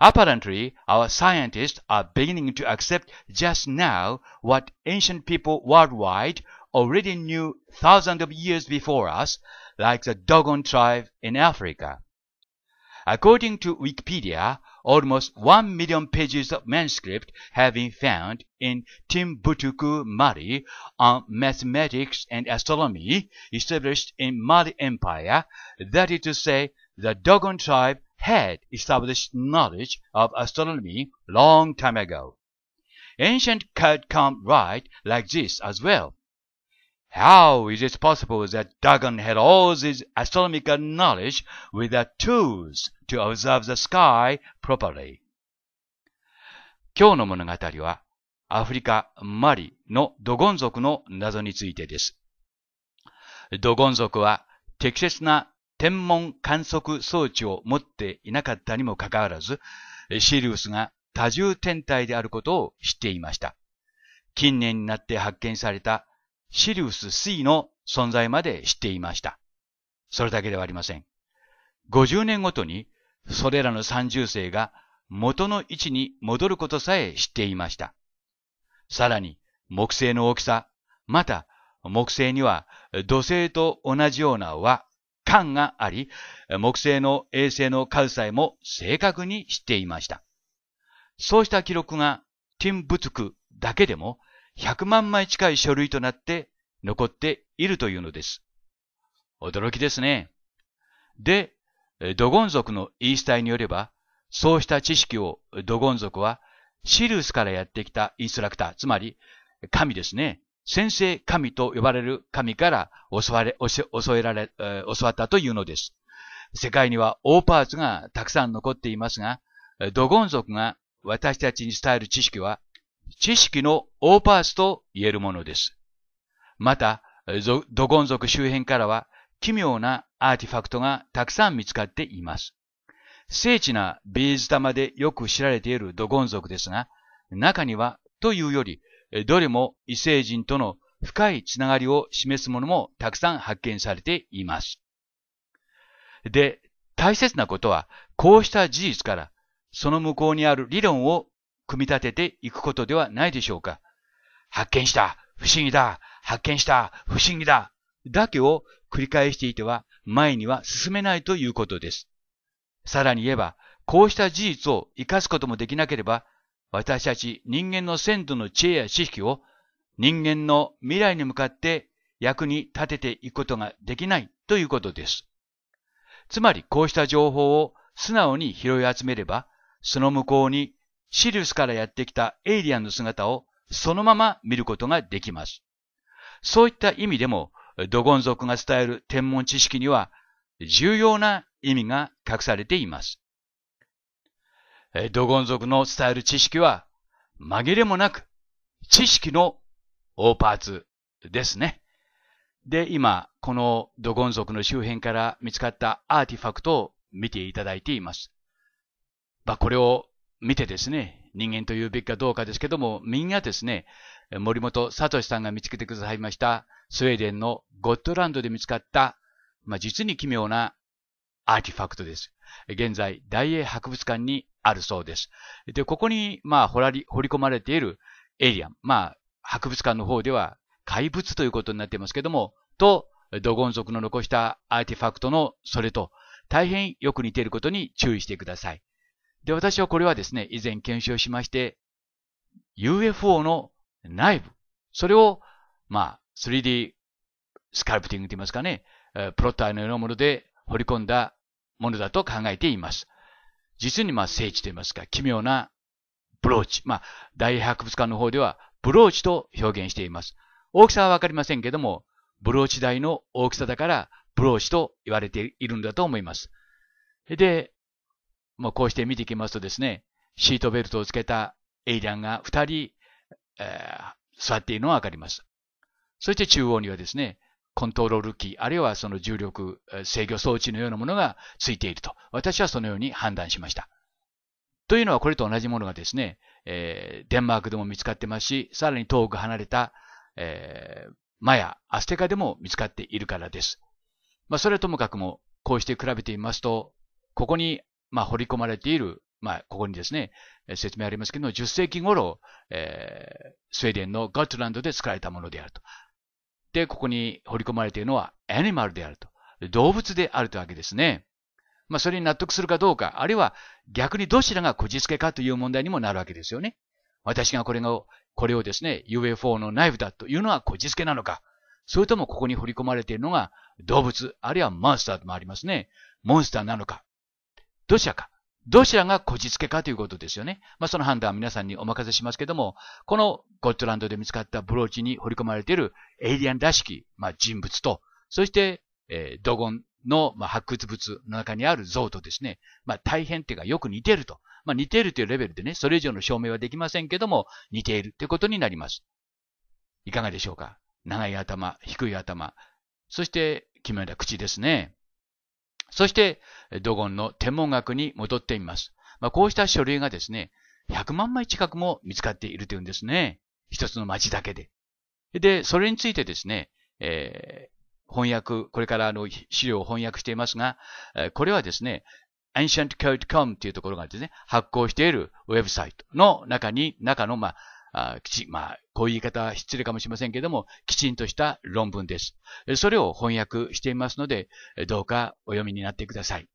Apparently, our scientists are beginning to accept just now what ancient people worldwide already knew thousands of years before us, like the Dogon tribe in Africa. According to Wikipedia, almost 1 million pages of manuscript have been found in Timbuktu, Mali, on mathematics and astronomy established in Mali Empire, that is to say, the Dogon tribe had established knowledge of astronomy long time ago. Ancient could come right like this as well, How is it possible that Dagon had all this astronomical knowledge without tools to observe the sky properly? 今日の物語はアフリカ・マリのドゴン族の謎についてです。ドゴン族は適切な天文観測装置を持っていなかったにもかかわらず、シリウスが多重天体であることを知っていました。近年になって発見されたシリウス C の存在まで知っていました。それだけではありません。50年ごとにそれらの三重星が元の位置に戻ることさえ知っていました。さらに、木星の大きさ、また、木星には土星と同じような和、間があり、木星の衛星の数さえも正確に知っていました。そうした記録がティンブツクだけでも100万枚近い書類となって残っているというのです。驚きですね。で、ドゴン族の言い伝えによれば、そうした知識をドゴン族はシリウスからやってきたインストラクター、つまり神ですね。先生神と呼ばれる神から教われ、教えられ、教わったというのです。世界には大パーツがたくさん残っていますが、ドゴン族が私たちに伝える知識は知識のオーパーツと言えるものです。また、ドゴン族周辺からは奇妙なアーティファクトがたくさん見つかっています。精緻なビーズ玉でよく知られているドゴン族ですが、中にはというより、どれも異星人との深いつながりを示すものもたくさん発見されています。で、大切なことは、こうした事実から、その向こうにある理論を組み立てていくことではないでしょうか。発見した不思議だ発見した不思議だだけを繰り返していては前には進めないということです。さらに言えば、こうした事実を生かすこともできなければ、私たち人間の先祖の知恵や知識を人間の未来に向かって役に立てていくことができないということです。つまりこうした情報を素直に拾い集めれば、その向こうにシリウスからやってきたエイリアンの姿をそのまま見ることができます。そういった意味でも、ドゴン族が伝える天文知識には重要な意味が隠されています。ドゴン族の伝える知識は紛れもなく知識の大パーツですね。で、今、このドゴン族の周辺から見つかったアーティファクトを見ていただいています。まあ、これを見てですね、人間と言うべきかどうかですけども、みんなですね、森本聡さんが見つけてくださいました、スウェーデンのゴットランドで見つかった、まあ、実に奇妙なアーティファクトです。現在、大英博物館にあるそうです。で、ここに、まあ、掘り、掘り込まれているエイリアン、まあ、博物館の方では怪物ということになってますけども、と、ドゴン族の残したアーティファクトのそれと、大変よく似ていることに注意してください。で、私はこれはですね、以前検証しまして、UFO の内部、それを、まあ、3D スカルプティングと言いますかね、プロッターのようなもので彫り込んだものだと考えています。実にまあ聖地と言いますか、奇妙なブローチ。まあ、大博物館の方ではブローチと表現しています。大きさはわかりませんけども、ブローチ台の大きさだからブローチと言われているんだと思います。で、まあ、こうして見ていきますとですね、シートベルトをつけたエイリアンが二人、えー、座っているのがわかります。そして中央にはですね、コントロール機、あるいはその重力制御装置のようなものがついていると、私はそのように判断しました。というのはこれと同じものがですね、えー、デンマークでも見つかってますし、さらに遠く離れた、えー、マヤ、アステカでも見つかっているからです。まあ、それはともかくも、こうして比べてみますと、ここにまあ、掘り込まれている、まあ、ここにですね、説明ありますけども、10世紀頃、えー、スウェーデンのガットランドで作られたものであると。で、ここに掘り込まれているのは、アニマルであると。動物であるというわけですね。まあ、それに納得するかどうか、あるいは逆にどちらがこじつけかという問題にもなるわけですよね。私がこれが、これをですね、UFO のナイフだというのはこじつけなのか。それともここに掘り込まれているのが動物、あるいはモンスターでもありますね。モンスターなのか。どちらか。どちらがこじつけかということですよね。まあ、その判断は皆さんにお任せしますけども、このゴットランドで見つかったブローチに掘り込まれているエイリアンらしき、まあ、人物と、そして、えー、ドゴンの、まあ、発掘物の中にある像とですね、まあ、大変っていうかよく似てると。まあ、似ているというレベルでね、それ以上の証明はできませんけども、似ているということになります。いかがでしょうか長い頭、低い頭、そして、奇妙な口ですね。そして、ドゴンの天文学に戻ってみます。まあ、こうした書類がですね、100万枚近くも見つかっているというんですね。一つの町だけで。で、それについてですね、えー、翻訳、これからあの資料を翻訳していますが、これはですね、ancientcode.com というところがですね、発行しているウェブサイトの中に、中の、まあ、あきち、まあ、こういう言い方は失礼かもしれませんけれども、きちんとした論文です。それを翻訳していますので、どうかお読みになってください。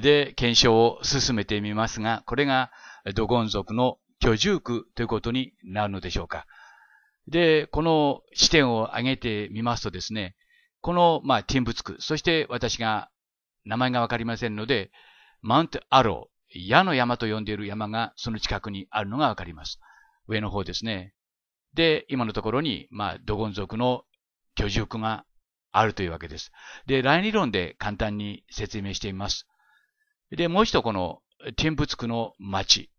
で検証を進めてみますが、これがドゴン族の居住区ということになるのでしょうか。で、この視点を挙げてみますとですね、この、まあ、ティンブツク、そして私が名前がわかりませんので、マウントアロー、矢の山と呼んでいる山がその近くにあるのがわかります。上の方ですね。で、今のところに、まあ、ドゴン族の居住区があるというわけです。で、ライン理論で簡単に説明してみます。で、もう一度この天仏区の町。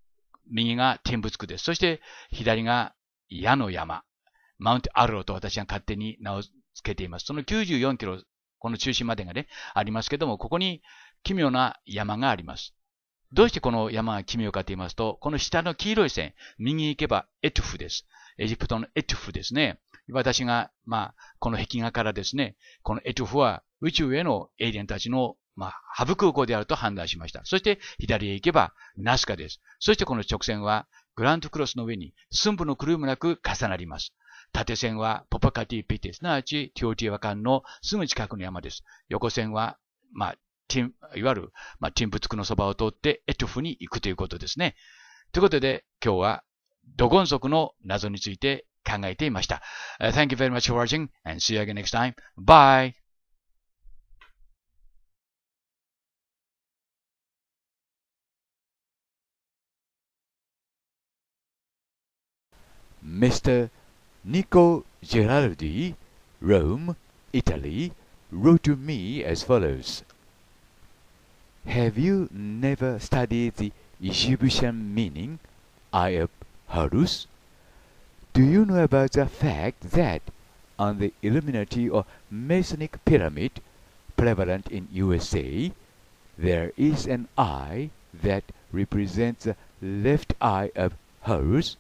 右が天仏区です。そして左が矢の山。マウンテアルロと私が勝手に名を付けています。その94キロ、この中心までがね、ありますけども、ここに奇妙な山があります。どうしてこの山が奇妙かと言いますと、この下の黄色い線、右行けばエトフです。エジプトのエトフですね。私が、まあ、この壁画からですね、このエトフは宇宙へのエイリアンたちのまあ、ハブ空港であると判断しました。そして、左へ行けば、ナスカです。そしてこの直線は、グラントクロスの上に寸分の狂いもなく重なります。縦線はポパカティピティ、すなわちティオティワカンのすぐ近くの山です。横線は、まあ、ティン、いわゆる、まあ、ティンプツクのそばを通ってエトフに行くということですね。ということで、今日はドゴン族の謎について考えていました。Uh, thank you very much for watching and see you again next time. Bye! Mr. Nico Girardi, Rome, Italy, wrote to me as follows Have you never studied the Egyptian meaning, I of Horus? Do you know about the fact that on the Illuminati or Masonic pyramid prevalent in USA, there is an eye that represents the left eye of Horus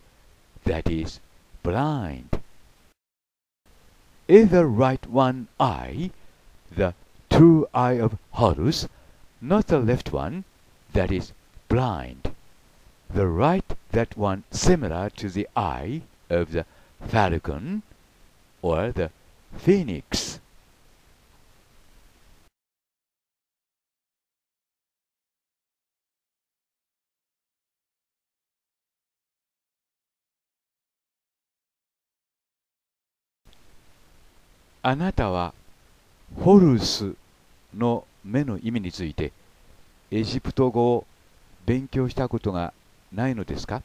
that is, blind. Is the right one eye, the true eye of Horus, not the left one, that is, blind? The right that one similar to the eye of the falcon or the phoenix? あなたはホルスの目の意味についてエジプト語を勉強したことがないのですか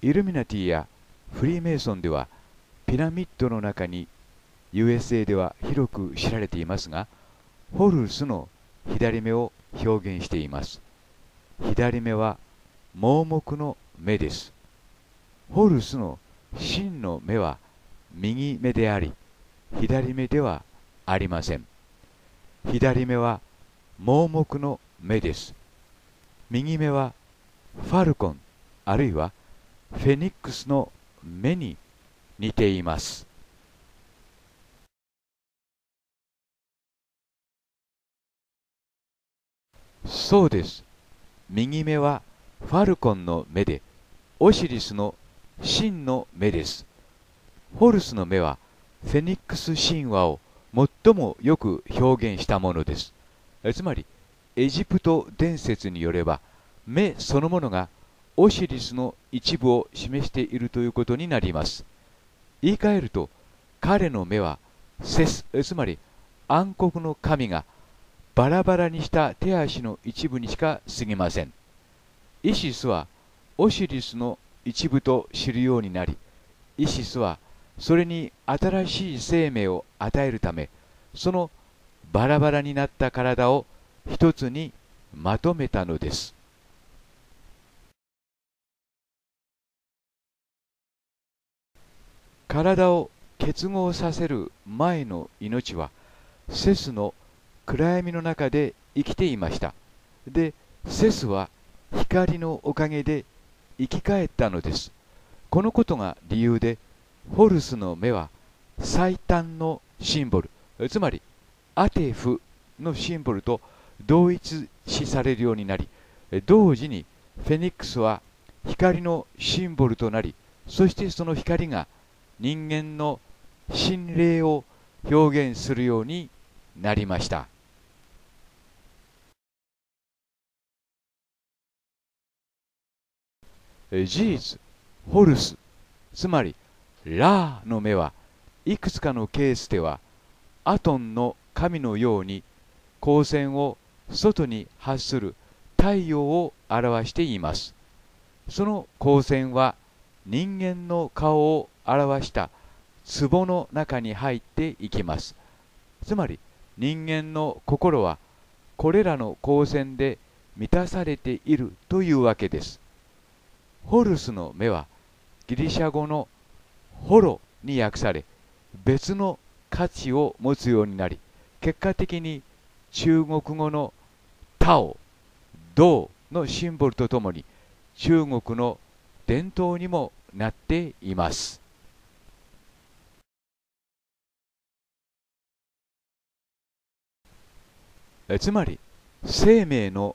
イルミナティやフリーメイソンではピラミッドの中に USA では広く知られていますがホルスの左目を表現しています左目は盲目の目ですホルスの真の目は右目であり左目ではありません左目は盲目の目です右目はファルコンあるいはフェニックスの目に似ていますそうです右目はファルコンの目でオシリスの真の目ですホルスの目はフェニックス神話を最もよく表現したものですつまりエジプト伝説によれば目そのものがオシリスの一部を示しているということになります言い換えると彼の目はセスつまり暗黒の神がバラバラにした手足の一部にしか過ぎませんイシスはオシリスの一部と知るようになりイシスはそれに新しい生命を与えるためそのバラバラになった体を一つにまとめたのです体を結合させる前の命はセスの暗闇の中で生きていましたでセスは光のおかげで生き返ったのですこのことが理由でホルスの目は最短のシンボルつまりアテフのシンボルと同一視されるようになり同時にフェニックスは光のシンボルとなりそしてその光が人間の心霊を表現するようになりました事実ホルスつまりラーの目はいくつかのケースではアトンの神のように光線を外に発する太陽を表していますその光線は人間の顔を表した壺の中に入っていきますつまり人間の心はこれらの光線で満たされているというわけですホルスの目はギリシャ語のホロに訳され別の価値を持つようになり結果的に中国語のタオ、銅のシンボルとともに中国の伝統にもなっています。つまり生命の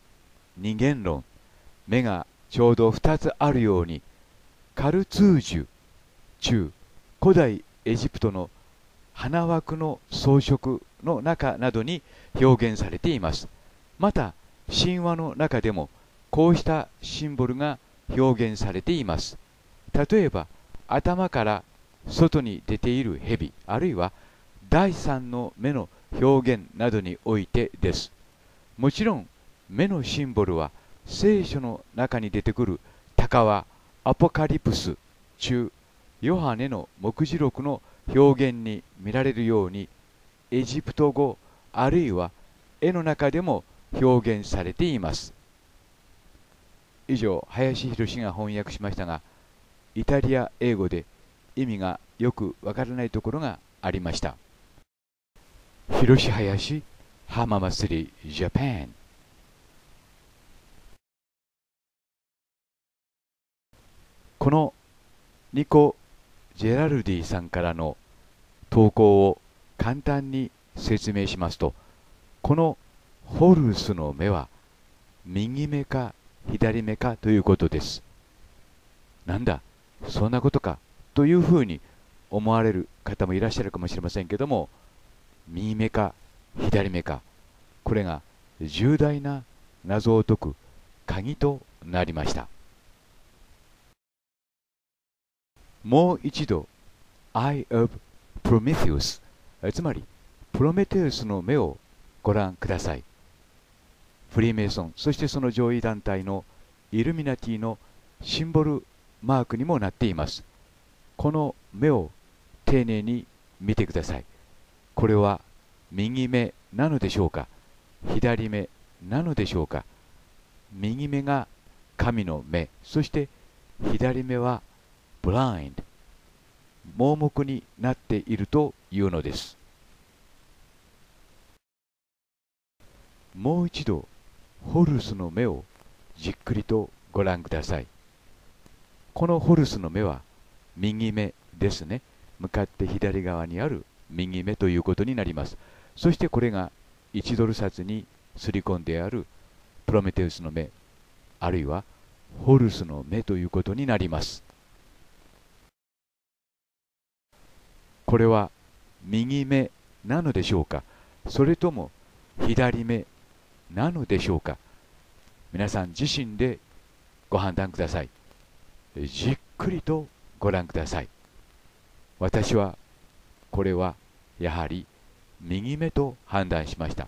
二元論目がちょうど2つあるようにカルツージュ中古代エジプトの花枠の装飾の中などに表現されていますまた神話の中でもこうしたシンボルが表現されています例えば頭から外に出ている蛇あるいは第三の目の表現などにおいてですもちろん目のシンボルは聖書の中に出てくる鷹はアポカリプス中ヨハネの目次録の表現に見られるようにエジプト語あるいは絵の中でも表現されています以上林博が翻訳しましたがイタリア英語で意味がよくわからないところがありました広林浜祭りジャパンこの2個ジェラルディさんからの投稿を簡単に説明しますとこのホルスの目は右目か左目かということですなんだそんなことかというふうに思われる方もいらっしゃるかもしれませんけども右目か左目かこれが重大な謎を解く鍵となりましたもう一度 Eye of Prometheus つまりプロメテウスの目をご覧くださいフリーメイソンそしてその上位団体のイルミナティのシンボルマークにもなっていますこの目を丁寧に見てくださいこれは右目なのでしょうか左目なのでしょうか右目が神の目そして左目は blind 盲目になっているというのですもう一度ホルスの目をじっくりとご覧くださいこのホルスの目は右目ですね向かって左側にある右目ということになりますそしてこれが1ドル札にすり込んであるプロメテウスの目あるいはホルスの目ということになりますこれは右目なのでしょうかそれとも左目なのでしょうか皆さん自身でご判断くださいじっくりとご覧ください私はこれはやはり右目と判断しました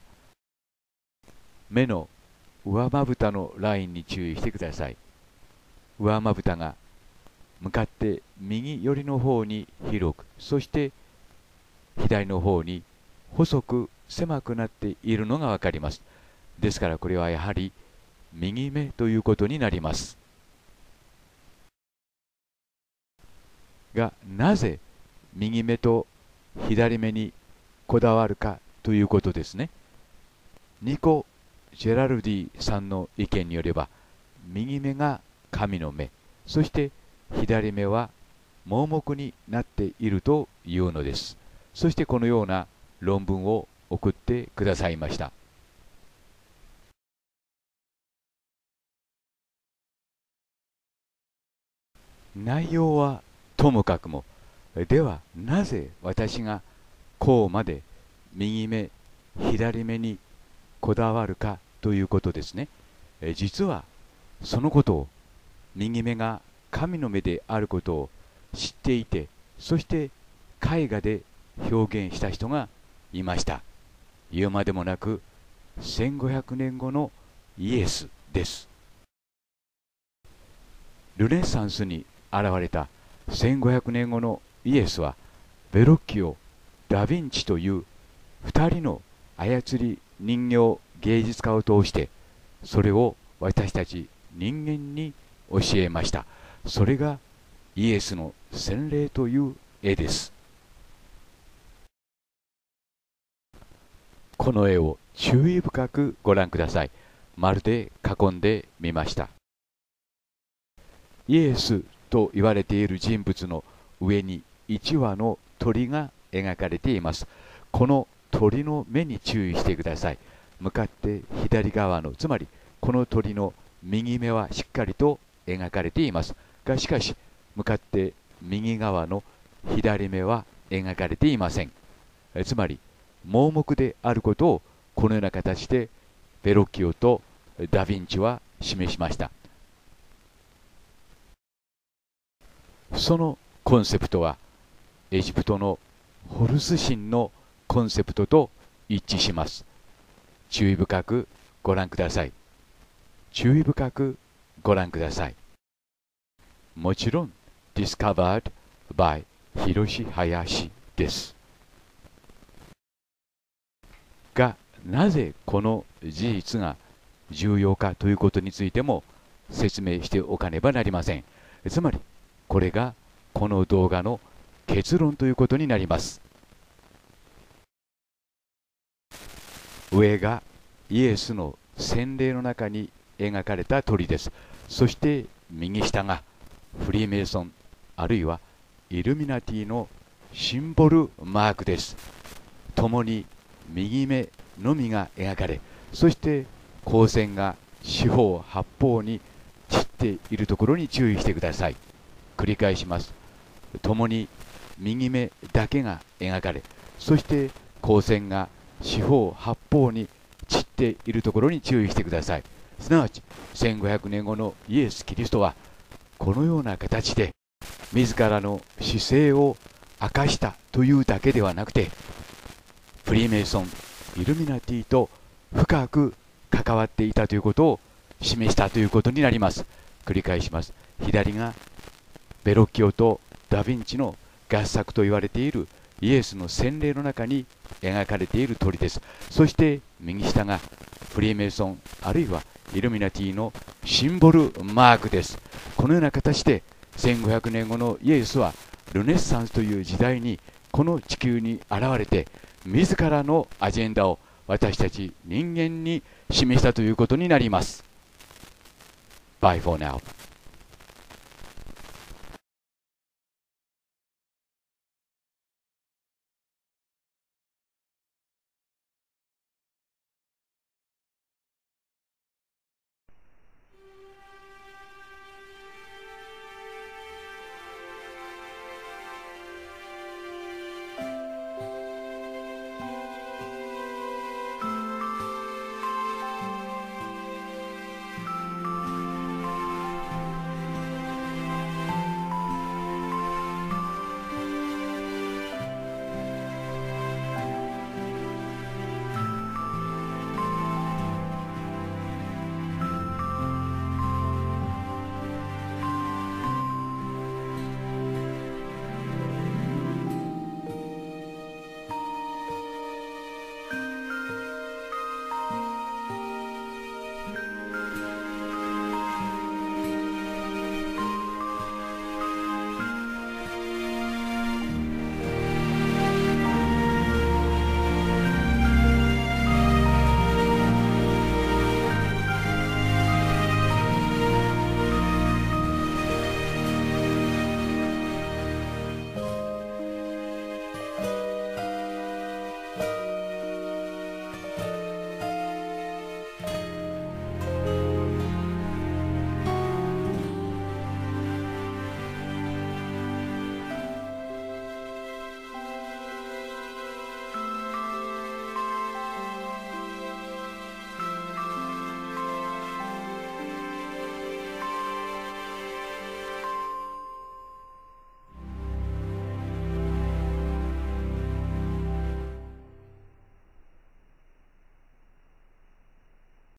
目の上まぶたのラインに注意してください上まぶたが向かって右寄りの方に広くそして左の方に細く狭くなっているのが分かりますですからこれはやはり右目ということになりますがなぜ右目と左目にこだわるかということですねニコ・ジェラルディさんの意見によれば右目が神の目そして「左目は盲目になっているというのですそしてこのような論文を送ってくださいました内容はともかくもではなぜ私がこうまで右目左目にこだわるかということですね実はそのことを右目が神の目であることを知っていてそして絵画で表現した人がいました言うまでもなく1500年後のイエスですルネサンスに現れた1500年後のイエスはベロッキオ・ダ・ヴィンチという2人の操り人形芸術家を通してそれを私たち人間に教えました。それがイエスの洗礼という絵ですこの絵を注意深くご覧くださいまるで囲んでみましたイエスと言われている人物の上に1羽の鳥が描かれていますこの鳥の目に注意してください向かって左側のつまりこの鳥の右目はしっかりと描かれていますがしかし向かって右側の左目は描かれていませんつまり盲目であることをこのような形でベロッキオとダ・ヴィンチは示しましたそのコンセプトはエジプトのホルス神のコンセプトと一致します注意深くご覧ください注意深くご覧くださいもちろん discovered by 広志林ですがなぜこの事実が重要かということについても説明しておかねばなりませんつまりこれがこの動画の結論ということになります上がイエスの洗礼の中に描かれた鳥ですそして右下が「フリーメイソンあるいはイルミナティのシンボルマークです共に右目のみが描かれそして光線が四方八方に散っているところに注意してください繰り返します共に右目だけが描かれそして光線が四方八方に散っているところに注意してくださいすなわち1500年後のイエス・キリストはこのような形で自らの姿勢を明かしたというだけではなくてフリーメイソンイルミナティと深く関わっていたということを示したということになります繰り返します左がベロッキオとダ・ヴィンチの合作と言われているイエスの洗礼の中に描かれている鳥ですそして右下がフリーメイソンあるいはイルミナティのシンボルマークですこのような形で1500年後のイエスはルネッサンスという時代にこの地球に現れて自らのアジェンダを私たち人間に示したということになります。Bye for now.